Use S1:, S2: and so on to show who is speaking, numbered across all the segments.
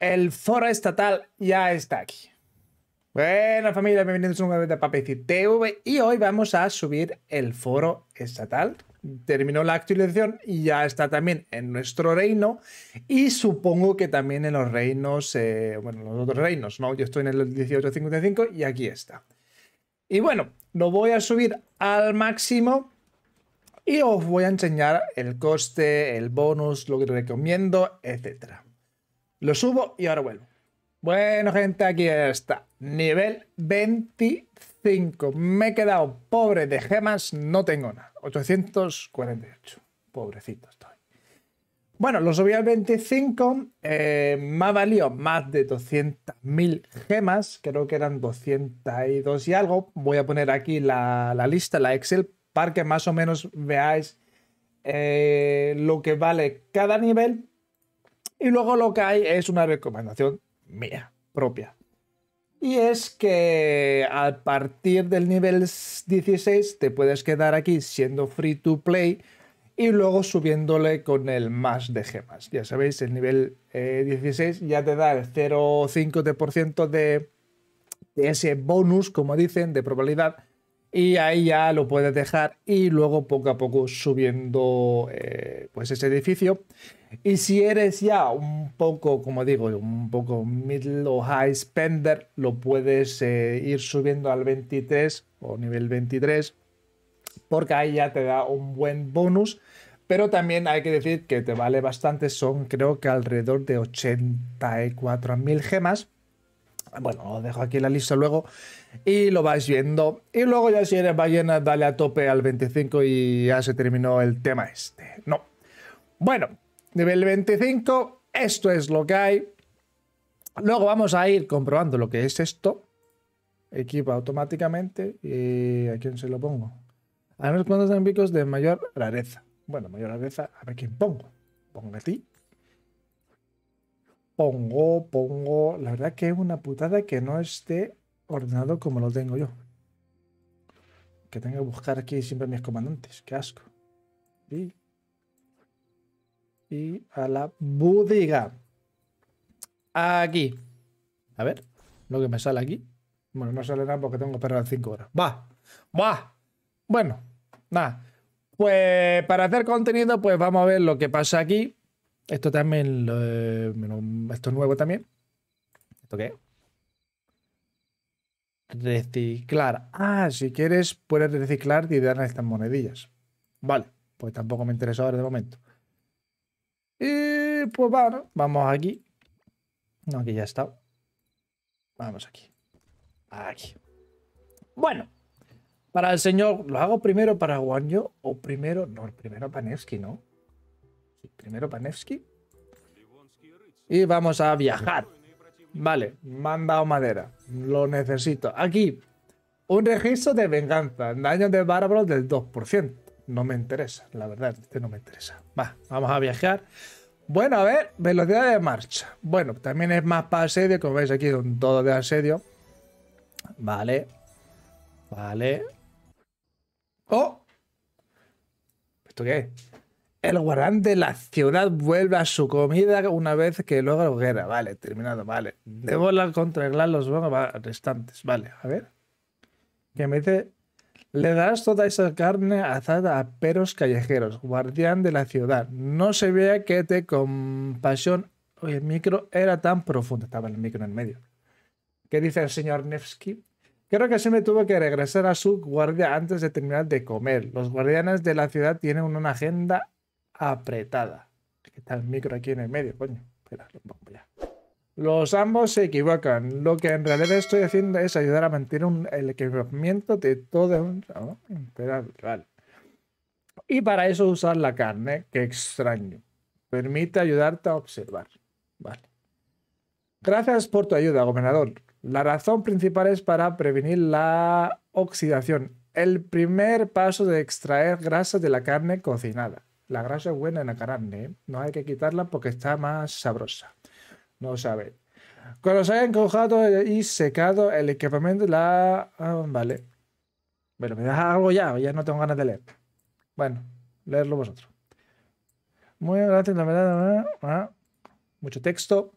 S1: El foro estatal ya está aquí. Bueno, familia, bienvenidos a un nuevo de TV y hoy vamos a subir el foro estatal. Terminó la actualización y ya está también en nuestro reino y supongo que también en los reinos, eh, bueno, los otros reinos, ¿no? Yo estoy en el 1855 y aquí está. Y bueno, lo voy a subir al máximo y os voy a enseñar el coste, el bonus, lo que recomiendo, etcétera. Lo subo y ahora vuelvo. Bueno, gente, aquí está. Nivel 25. Me he quedado pobre de gemas, no tengo nada. 848. Pobrecito estoy. Bueno, lo subí al 25. Eh, me ha valido más de 200.000 gemas. Creo que eran 202 y algo. Voy a poner aquí la, lista, la Excel, para que más o menos veáis eh, lo que vale cada nivel y luego lo que hay es una recomendación mía, propia. Y es que a partir del nivel 16 te puedes quedar aquí siendo free to play y luego subiéndole con el más de gemas. Ya sabéis, el nivel 16 eh, ya te da el 0,5% de, de ese bonus, como dicen, de probabilidad y ahí ya lo puedes dejar y luego poco a poco subiendo eh, pues ese edificio. Y si eres ya un poco, como digo, un poco middle o high spender, lo puedes eh, ir subiendo al 23 o nivel 23, porque ahí ya te da un buen bonus. Pero también hay que decir que te vale bastante, son creo que alrededor de 84.000 gemas bueno, os dejo aquí la lista luego y lo vais viendo. Y luego ya si eres ballena, dale a tope al 25 y ya se terminó el tema este. No. Bueno, nivel 25, esto es lo que hay. Luego vamos a ir comprobando lo que es esto. Equipo automáticamente y ¿a quién se lo pongo? A cuando cuantos picos de mayor rareza. Bueno, mayor rareza, a ver quién pongo. Pongo a ti pongo, pongo. La verdad que es una putada que no esté ordenado como lo tengo yo. Que tengo que buscar aquí siempre mis comandantes. Qué asco. Y, a la búdiga. Aquí. A ver, lo que me sale aquí. Bueno, no sale nada porque tengo que esperar 5 horas. Va, va. Bueno, nada. Pues para hacer contenido, pues vamos a ver lo que pasa aquí. Esto también, eh, esto es nuevo también. ¿Esto qué? Reciclar. Ah, si quieres puedes reciclar y dar estas monedillas. Vale, pues tampoco me interesa ahora de momento. Y pues bueno, vamos aquí. No, aquí ya está. Vamos aquí. Aquí. Bueno, para el señor, ¿lo hago primero para Guanyo o primero? No, primero para Nevsky, ¿no? Primero Panevski Y vamos a viajar. Vale, manda o madera. Lo necesito. Aquí, un registro de venganza. Daño de bárbaros del 2%. No me interesa, la verdad, este no me interesa. Va, vamos a viajar. Bueno, a ver, velocidad de marcha. Bueno, también es más para asedio, como veis aquí, un todo de asedio. Vale. Vale. ¡Oh! ¿Esto qué es? El guardián de la ciudad vuelve a su comida una vez que logra la hoguera. Vale, terminado, vale. Debo contraglar los restantes. Vale, a ver. Que me dice... Le das toda esa carne azada a peros callejeros, guardián de la ciudad. No se vea que te compasión... el micro era tan profundo. Estaba el micro en el medio. ¿Qué dice el señor Nevsky? Creo que se me tuvo que regresar a su guardia antes de terminar de comer. Los guardianes de la ciudad tienen una agenda apretada. Está el micro aquí en el medio, coño. Los ambos se equivocan. Lo que en realidad estoy haciendo es ayudar a mantener el equipamiento de toda un... Oh, y para eso usar la carne, que extraño. Permite ayudarte a observar. Gracias por tu ayuda, gobernador. La razón principal es para prevenir la oxidación, el primer paso de extraer grasa de la carne cocinada. La grasa es buena en la carne, ¿eh? no hay que quitarla porque está más sabrosa. No sabéis. Cuando se haya encojado y secado el equipamiento, la. Ah, vale. Bueno, me da algo ya, ya no tengo ganas de leer. Bueno, leerlo vosotros. Muy gracias, la verdad. mucho texto.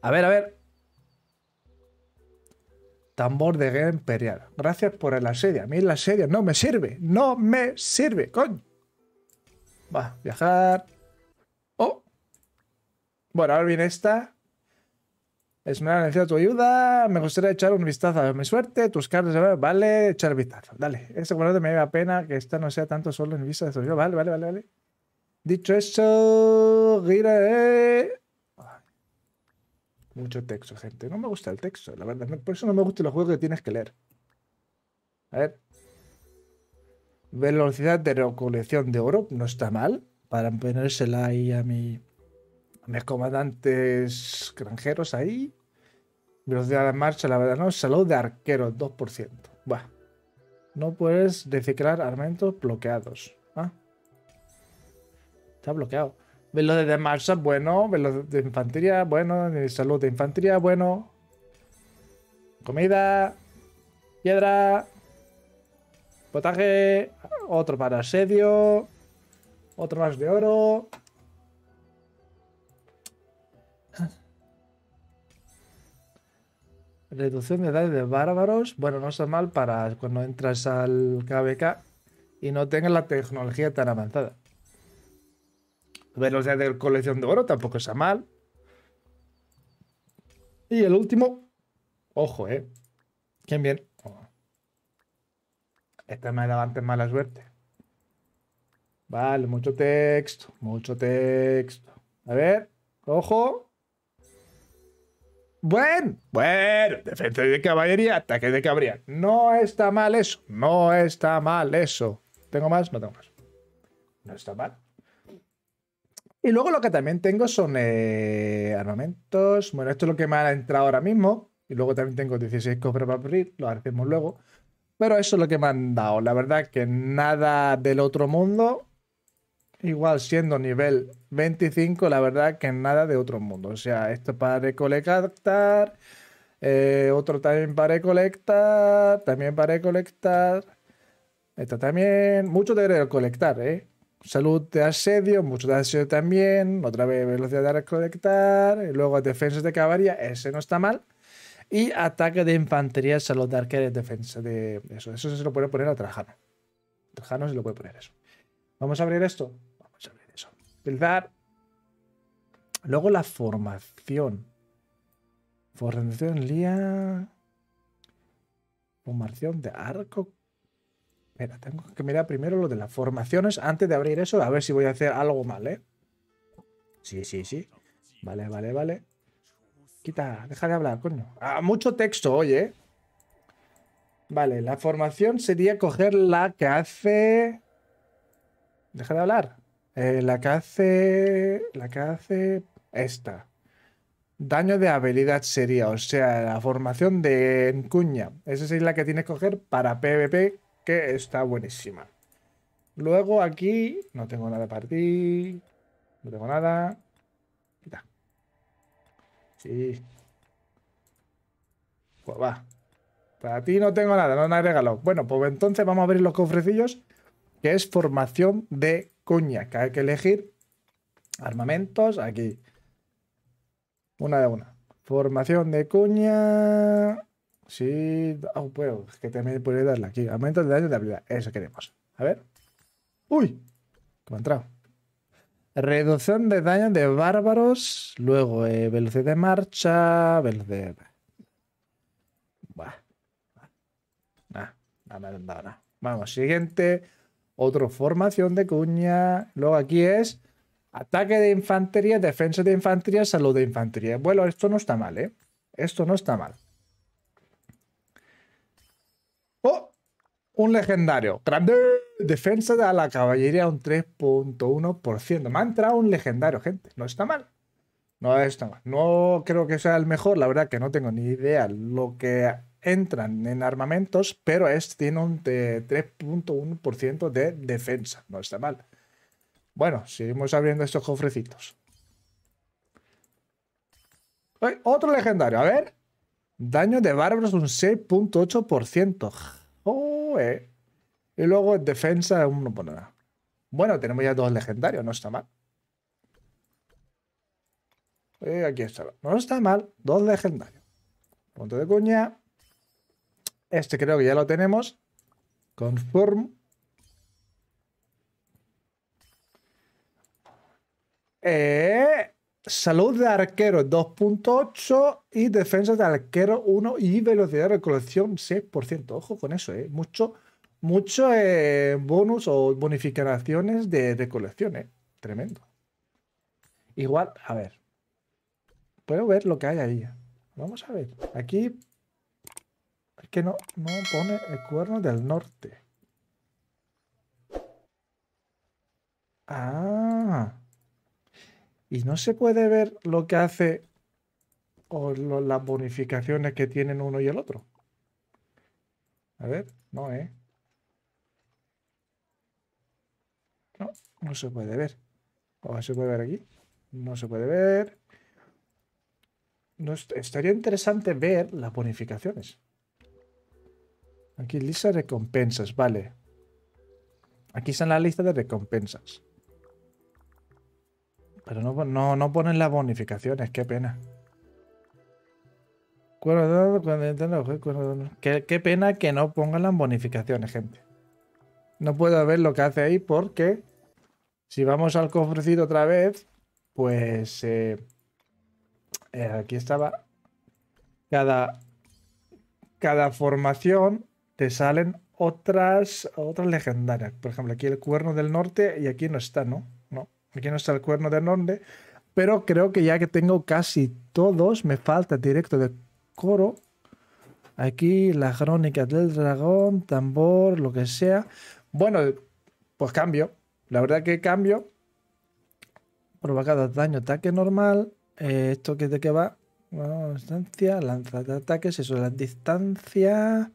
S1: A ver, a ver. Tambor de guerra imperial. Gracias por el asedio. A mí la asedio no me sirve. No me sirve, coño. Va, viajar. Oh. Bueno, ahora viene esta. Esmeralda, necesito tu ayuda. Me gustaría echar un vistazo a mi suerte. Tus cartas, vale, echar vistazo. Dale, ese cuadro me da pena que esta no sea tanto solo en vista de su Vale, vale, vale, vale. Dicho eso, eh. Mucho texto, gente. No me gusta el texto, la verdad. Por eso no me gusta los juegos que tienes que leer. A ver. Velocidad de recolección de oro, no está mal, para ponérsela ahí a, mi, a mis comandantes granjeros ahí. Velocidad de marcha, la verdad, no. Salud de arquero, 2%. No puedes reciclar armamentos bloqueados. Ah. Está bloqueado. Velocidad de marcha, bueno. Velocidad de infantería, bueno. Salud de infantería, bueno. Comida. Piedra. Potaje, otro para asedio, otro más de oro. Reducción de edad de bárbaros. Bueno, no está mal para cuando entras al KBK y no tengas la tecnología tan avanzada. Velocidad de colección de oro tampoco está mal. Y el último. Ojo, eh. quién bien. Esta me dado antes mala suerte. Vale, mucho texto, mucho texto. A ver, ojo. Buen, bueno, defensa de caballería, ataque de cabría. No está mal eso, no está mal eso. ¿Tengo más? No tengo más. No está mal. Y luego lo que también tengo son eh, armamentos. Bueno, esto es lo que me ha entrado ahora mismo. Y luego también tengo 16 cofres para abrir, lo hacemos luego. Pero eso es lo que me han dado. La verdad que nada del otro mundo. Igual siendo nivel 25, la verdad que nada de otro mundo. O sea, esto para recolectar. Eh, otro también para recolectar. También para recolectar. esto también. Mucho de recolectar, ¿eh? Salud de asedio, mucho de asedio también. Otra vez velocidad de recolectar. Y luego defensas de caballería. Ese no está mal y ataque de infantería a los de defensa de eso. Eso se lo puede poner a Trajano. Trajano se lo puede poner eso. ¿Vamos a abrir esto? Vamos a abrir eso. pilar Luego la formación. Formación Lía. Formación de arco. Mira, tengo que mirar primero lo de las formaciones antes de abrir eso. A ver si voy a hacer algo mal, ¿eh? Sí, sí, sí. Vale, vale, vale. Quita, deja de hablar, coño. Ah, mucho texto hoy, ¿eh? Vale, la formación sería coger la que hace... Deja de hablar. Eh, la que hace... La que hace... Esta. Daño de habilidad sería, o sea, la formación de Encuña. Esa es la que tienes que coger para PvP, que está buenísima. Luego aquí no tengo nada para ti. No tengo nada. Pues va. Para ti no tengo nada, no me has Bueno, pues entonces vamos a abrir los cofrecillos, que es formación de cuña, que hay que elegir armamentos aquí. Una de una. Formación de cuña. Sí. Oh, puedo. que también puede darle aquí. Aumento de daño de habilidad. Eso queremos. A ver. ¡Uy! Que ha entrado. Reducción de daño de bárbaros. Luego, eh, velocidad de marcha. Velocidad. Buah. Nada, nada, Vamos, siguiente. Otro, formación de cuña. Luego aquí es ataque de infantería, defensa de infantería, salud de infantería. Bueno, esto no está mal, ¿eh? Esto no está mal. ¡Oh! Un legendario. ¡Grande! Defensa de la caballería un 3.1%. Me ha entrado un legendario, gente. No está mal. No está No creo que sea el mejor. La verdad que no tengo ni idea lo que entran en armamentos, pero es, este tiene un 3.1% de defensa. No está mal. Bueno, seguimos abriendo estos cofrecitos. otro legendario. A ver. Daño de bárbaros un 6.8%. Oh, eh. Y luego en defensa uno pone pues nada. Bueno, tenemos ya dos legendarios, no está mal. Eh, aquí está. No está mal, dos legendarios. Punto de cuña. Este creo que ya lo tenemos. Conform. Eh, salud de arquero 2.8 y defensa de arquero 1 y velocidad de recolección 6%. Ojo con eso, ¿eh? Mucho muchos eh, bonus o bonificaciones de, colección, ¿eh? Tremendo. Igual, a ver. Puedo ver lo que hay ahí. Vamos a ver. Aquí es que no, pone el cuerno del norte. Ah. Y no se puede ver lo que hace o las bonificaciones que tienen uno y el otro. A ver, no, ¿eh? No, se puede ver. se puede ver aquí. No se puede ver. estaría interesante ver las bonificaciones. Aquí lista de recompensas, vale. Aquí está la lista de recompensas. Pero no, no, ponen las bonificaciones, qué pena. Qué, qué pena que no pongan las bonificaciones, gente. No puedo ver lo que hace ahí porque si vamos al cofrecito otra vez, pues eh, eh, aquí estaba. Cada, cada formación te salen otras, otras legendarias. Por ejemplo, aquí el cuerno del norte y aquí no está, ¿no? No, aquí no está el cuerno del norte. Pero creo que ya que tengo casi todos, me falta directo de coro. Aquí la crónica del dragón, tambor, lo que sea. Bueno, pues cambio. La verdad que cambio. Provocado daño, ataque normal. Eh, ¿Esto que de qué va? Bueno, distancia, lanza de ataques, eso, las distancia.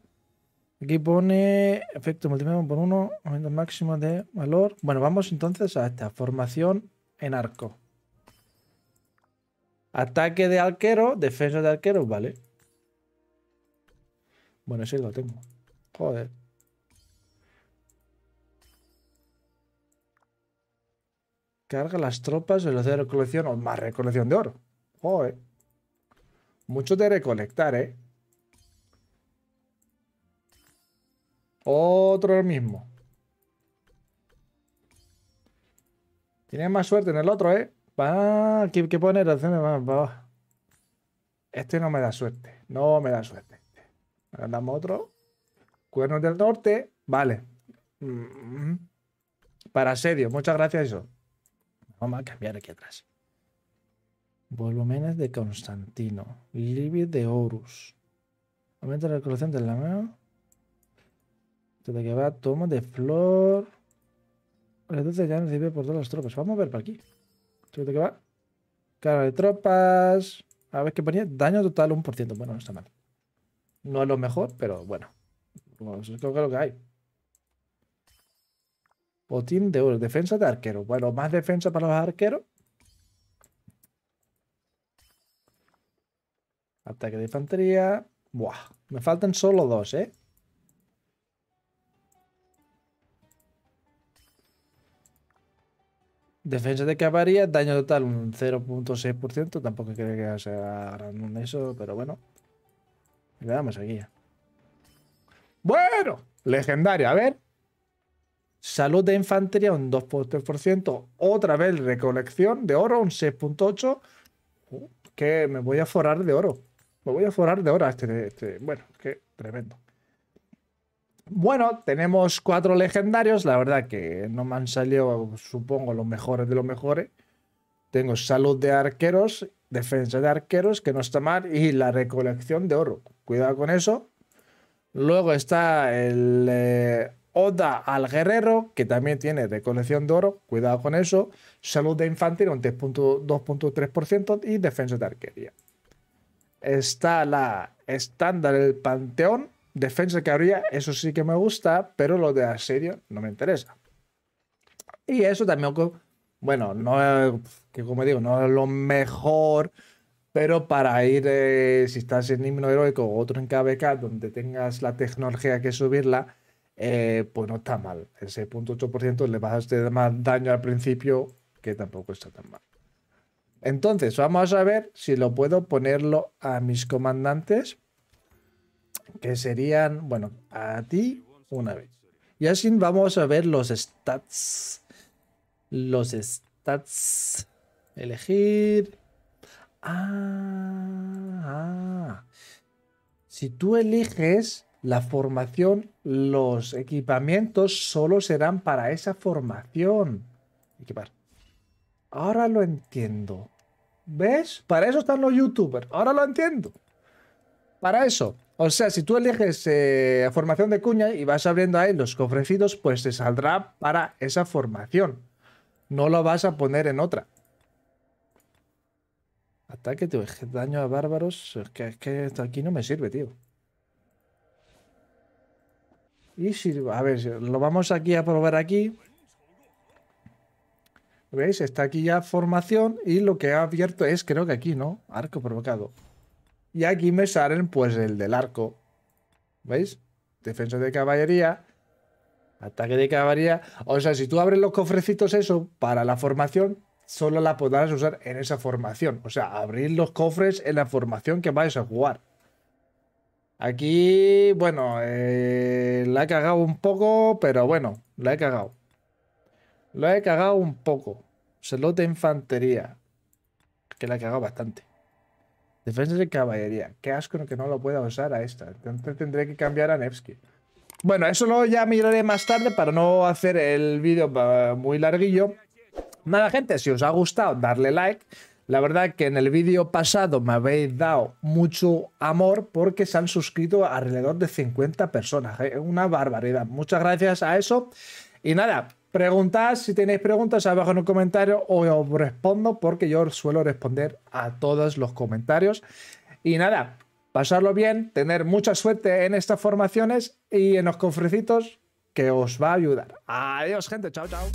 S1: Aquí pone efecto multiplicado por uno, aumento máximo de valor. Bueno, vamos entonces a esta formación en arco. Ataque de arquero, defensa de arquero, vale. Bueno, ese lo tengo. Joder. Carga las tropas en la de recolección o más recolección de oro. Joder. Mucho de recolectar, ¿eh? Otro mismo. Tienes más suerte en el otro, ¿eh? Va, ¿qué, qué poner? Este no me da suerte. No me da suerte. Ahora damos otro. Cuernos del norte. Vale. Mm, mm, mm. Para asedio. Muchas gracias, eso. Vamos a cambiar aquí atrás. Volúmenes de Constantino. Libby de Horus. Aumenta la recolección del la mano. Desde que va, toma de flor. entonces ya recibe por todas las tropas. Vamos a ver por aquí. que va. Cara de tropas. A ver qué ponía. Daño total 1%. Bueno, no está mal. No es lo mejor, pero bueno. es lo que hay. Botín de oro. Defensa de arqueros, Bueno, más defensa para los arqueros. Ataque de infantería. Buah, me faltan solo dos, ¿eh? Defensa de caballería, daño total un 0.6%. Tampoco creo que sea gran eso, pero bueno. Le damos aquí. Bueno, legendario. A ver, Salud de infantería un 2.3%. Otra vez recolección de oro un 6.8%. Uh, que me voy a forar de oro. Me voy a forar de oro. Este, este. Bueno, que tremendo. Bueno, tenemos cuatro legendarios. La verdad que no me han salido, supongo, los mejores de los mejores. Tengo salud de arqueros, defensa de arqueros, que no está mal, y la recolección de oro. Cuidado con eso. Luego está el eh, Oda al Guerrero, que también tiene recolección de oro, cuidado con eso. Salud de infantil un 2.3% y defensa de arquería. Está la estándar del Panteón, defensa que habría, eso sí que me gusta, pero lo de asedio no me interesa. Y eso también, bueno, no que como digo, no es lo mejor, pero para ir, eh, si estás en himno heroico o otro en KBK, donde tengas la tecnología que subirla, eh, pues no está mal. Ese .8% le vas a hacer más daño al principio, que tampoco está tan mal. Entonces, vamos a ver si lo puedo ponerlo a mis comandantes, que serían, bueno, a ti una vez. Y así vamos a ver los stats. Los stats. Elegir. ah. ah. Si tú eliges la formación, los equipamientos solo serán para esa formación. Equipar. Ahora lo entiendo. ¿Ves? Para eso están los youtubers. Ahora lo entiendo. Para eso. O sea, si tú eliges eh, formación de cuña y vas abriendo ahí los cofrecitos, pues te saldrá para esa formación. No lo vas a poner en otra. Ataque, de Daño a bárbaros. Es que, es que aquí no me sirve, tío. Y si, a ver, lo vamos aquí a probar aquí. ¿Veis? Está aquí ya formación y lo que ha abierto es, creo que aquí, ¿no? Arco provocado. Y aquí me salen, pues, el del arco. ¿Veis? Defensa de caballería. Ataque de caballería. O sea, si tú abres los cofrecitos eso para la formación, solo la podrás usar en esa formación. O sea, abrir los cofres en la formación que vais a jugar. Aquí, bueno, eh, la he cagado un poco, pero bueno, la he cagado. La he cagado un poco. de infantería. Que la he cagado bastante. Defensa de caballería. Qué asco que no lo pueda usar a esta. Entonces tendré que cambiar a Nevsky. Bueno, eso lo ya miraré más tarde para no hacer el vídeo eh, muy larguillo. Nada, gente, si os ha gustado, darle like. La verdad que en el vídeo pasado me habéis dado mucho amor porque se han suscrito alrededor de 50 personas. Es una barbaridad. Muchas gracias a eso. Y nada, preguntad si tenéis preguntas abajo en un comentario o os respondo porque yo suelo responder a todos los comentarios. Y nada, pasarlo bien, tener mucha suerte en estas formaciones y en los cofrecitos que os va a ayudar. Adiós gente, chao chao.